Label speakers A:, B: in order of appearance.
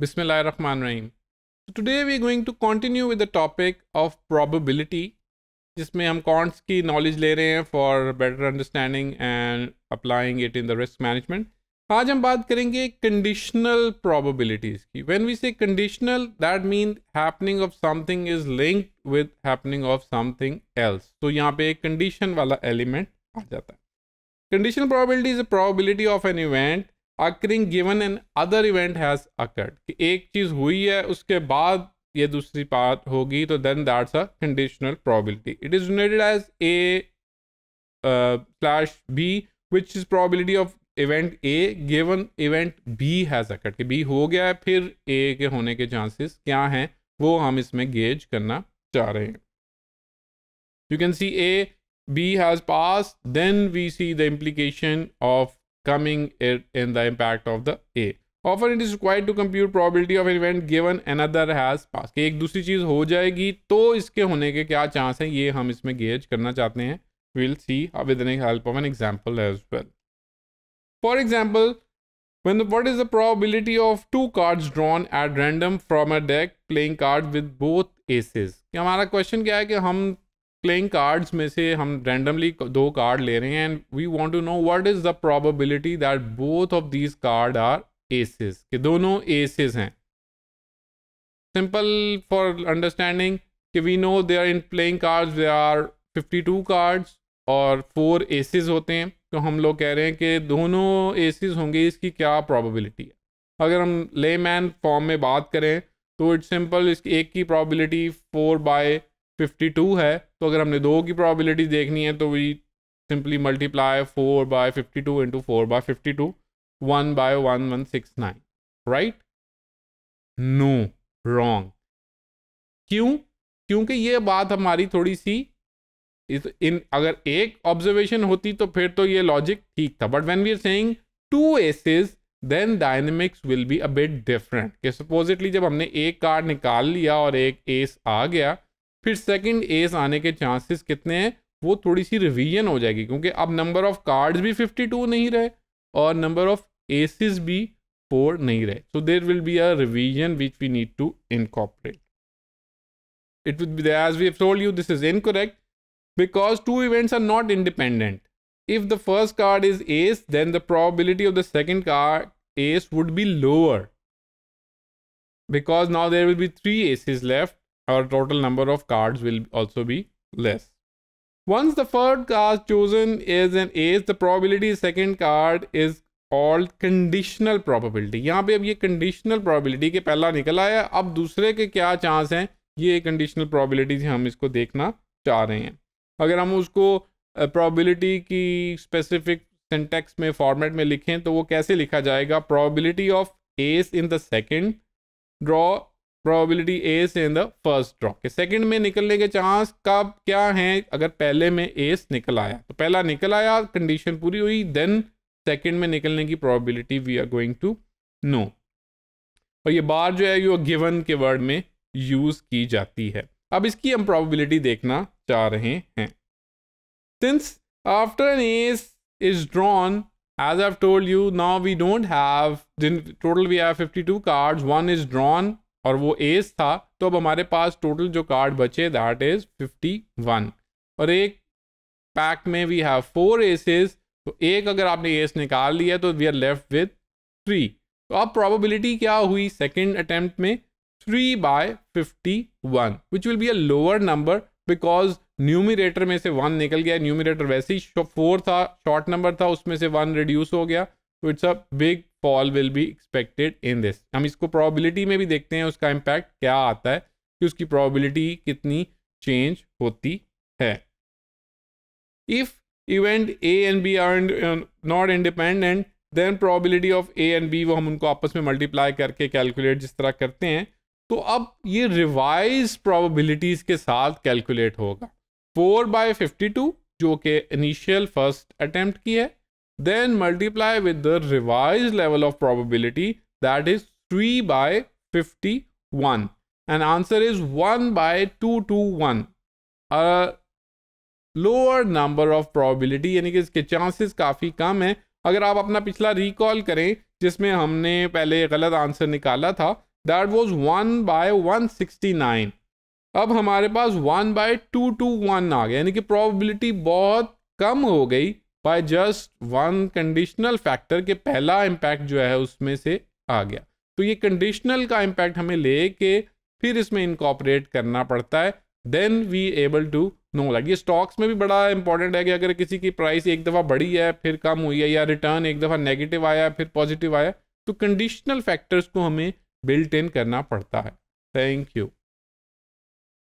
A: Bismillah Rahman Rahim. So today we are going to continue with the topic जिसमें हम counts की knowledge ले रहे हैं for better understanding and applying it in the risk management आज हम बात करेंगे कंडीशनल प्रोबेबिलिटीज की when we say conditional that mean happening of something is linked with happening of something else तो यहाँ पे एक कंडीशन वाला एलिमेंट आ जाता है conditional probability is a probability of an event occurring given another event has occurred कि एक चीज़ हुई है उसके बाद ये दूसरी बात होगी तो then that's a conditional probability it is denoted as A slash B which is probability of event A given event B has occurred कि बी हो गया है फिर ए के होने के चांसेस क्या हैं वो हम इसमें गेज करना चाह रहे हैं you can see A B has pass then we see the implication of coming in the impact of the A. Often it is required to compute probability of an event given another has passed. एक दूसरी चीज हो जाएगी तो इसके होने के क्या चांस हैं ये हम इसमें गेज करना चाहते हैं we'll see with the help of an example as well. For example, when the, what is the probability of two cards drawn at random from a deck playing cards with both aces? हमारा question क्या है कि हम playing cards में से हम randomly दो card ले रहे हैं and we want to know what is the probability that both of these card are aces कि दोनों एसेस हैं सिंपल फॉर अंडरस्टैंडिंग कि we know they are in playing cards they are 52 cards और four aces होते हैं तो हम लोग कह रहे हैं कि दोनों एसेस होंगे इसकी क्या प्रॉबिलिटी है अगर हम ले मैन फॉर्म में बात करें तो इट्स सिंपल इसकी एक की probability four by fifty two है तो अगर हमने दो की प्रॉबिलिटी देखनी है तो we simply multiply four by fifty two into four by fifty two one by one one six nine right no wrong क्यों क्योंकि ये बात हमारी थोड़ी सी इस इन अगर एक ऑब्जर्वेशन होती तो फिर तो ये लॉजिक ठीक था but when we are seeing two aces then dynamics will be a bit different supposedly जब हमने एक कार्ड निकाल लिया और एक एस आ गया फिर सेकंड एस आने के चांसेस कितने हैं वो थोड़ी सी रिवीजन हो जाएगी क्योंकि अब नंबर ऑफ कार्ड्स भी 52 नहीं रहे और नंबर ऑफ एसिस भी फोर नहीं रहे so there will be a revision which we need to incorporate it with as we told you this is incorrect because two events are not independent if the first card is ace then the probability of the second card ace would be lower because now there will be three aces left our total number of cards will also be less. Once the first card chosen is an ace, the probability second card is called conditional probability. यहाँ पे अब ये conditional probability के पहला निकला है अब दूसरे के क्या chance हैं ये conditional probability से हम इसको देखना चाह रहे हैं अगर हम उसको probability की specific सिंटेक्स में फॉर्मेट में लिखें तो वो कैसे लिखा जाएगा probability of ace in the second draw probability ace in the first draw के सेकंड में निकलने के चांस कब क्या हैं अगर पहले में एस निकल आया तो पहला निकल आया कंडीशन पूरी हुई देन सेकंड में निकलने की probability we are going to know और ये बार जो है यू गिवन के वर्ड में यूज की जाती है अब इसकी हम प्रोबेबिलिटी देखना चाह रहे हैं since after an ace is drawn as I've told you, now we don't have, total we have 52 cards. One is drawn और वो एस था तो अब हमारे पास टोटल जो कार्ड बचे दैट इज वन और एक पैक में वी हैव फोर एसेस तो एक अगर आपने एस निकाल लिया तो we are left with three तो अब प्रोबेबिलिटी क्या हुई सेकेंड अटेम्प्ट में three by fifty one which will be a lower number because numerator में से वन निकल गया न्यूमिरेटर वैसे ही फोर था शॉर्ट नंबर था उसमें से वन रिड्यूस हो गया तो it's a big fall will be expected in this हम इसको प्रोबेबिलिटी में भी देखते हैं उसका इम्पैक्ट क्या आता है कि उसकी प्रोबेबिलिटी कितनी चेंज होती है if event A and B are not independent then probability of A and B वो हम उनको आपस में मल्टीप्लाई करके कैलकुलेट जिस तरह करते हैं तो अब ये रिवाइज प्रोबेबिलिटीज के साथ कैलकुलेट होगा फोर बाय फिफ्टी टू जो कि इनिशियल फर्स्ट अटेम्प्ट की है then multiply with the revised level of probability that is 3 by 51 and answer is 1 by 221 a lower number of probability यानी कि इसके chances काफ़ी कम हैं अगर आप अपना पिछला रिकॉल करें जिसमें हमने पहले गलत आंसर निकाला था that was one by one sixty nine अब हमारे पास one by two two one आ गया यानी कि प्रोबेबिलिटी बहुत कम हो गई by just one conditional factor के पहला इम्पैक्ट जो है उसमें से आ गया तो ये कंडीशनल का इम्पैक्ट हमें ले के फिर इसमें इनकॉपरेट करना पड़ता है then we able to know like ये स्टॉक्स में भी बड़ा इंपॉर्टेंट है कि अगर किसी की प्राइस एक दफ़ा बढ़ी है फिर कम हुई है या रिटर्न एक दफ़ा नेगेटिव आया फिर पॉजिटिव आया तो कंडीशनल फैक्टर्स को हमें बिल्ट इन करना पड़ता है थैंक यू